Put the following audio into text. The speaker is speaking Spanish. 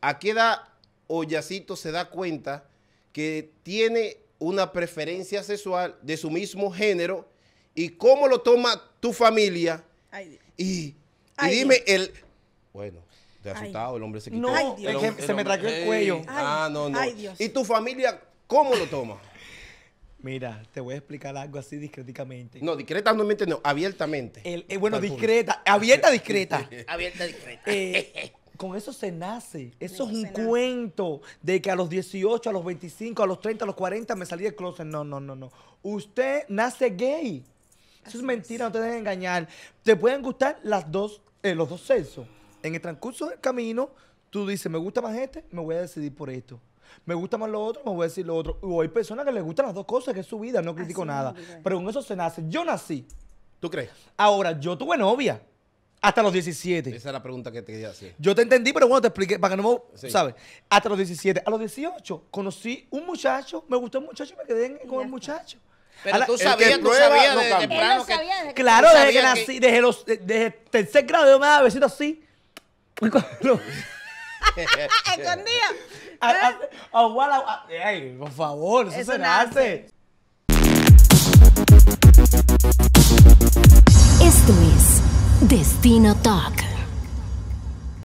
¿A qué edad Ollacito se da cuenta que tiene una preferencia sexual de su mismo género y cómo lo toma tu familia? Ay, y, y dime el... Bueno, de asustado, el hombre se quitó. No, se me traqueó el cuello. ah, no, no. Dios. ¿Y tu familia cómo lo toma? Mira, te voy a explicar algo así discretamente. No, discretamente no, abiertamente. El, eh, bueno, discreta, abierta, discreta. abierta, discreta. Eh, con eso se nace. Eso es un cuento de que a los 18, a los 25, a los 30, a los 40 me salí del closet. No, no, no, no. Usted nace gay. Eso es mentira, no te dejes engañar. Te pueden gustar las dos, eh, los dos sexos. En el transcurso del camino, tú dices, me gusta más este, me voy a decidir por esto. Me gusta más lo otro, me voy a decir lo otro. O hay personas que les gustan las dos cosas, que es su vida, no critico nada. Pero con eso se nace. Yo nací. ¿Tú crees? Ahora, yo tuve novia. Hasta los 17. Esa es la pregunta que te quería hacer. Yo te entendí, pero bueno, te expliqué para que no me... ¿Sabes? Hasta los 17. A los 18 conocí un muchacho, me gustó el muchacho y me quedé con el muchacho. Pero tú sabías, tú sabías que... Claro, desde que nací, desde, el tercer grado yo me daba besito así. Escondido. ay, por favor, eso, se nace. Destino Talk.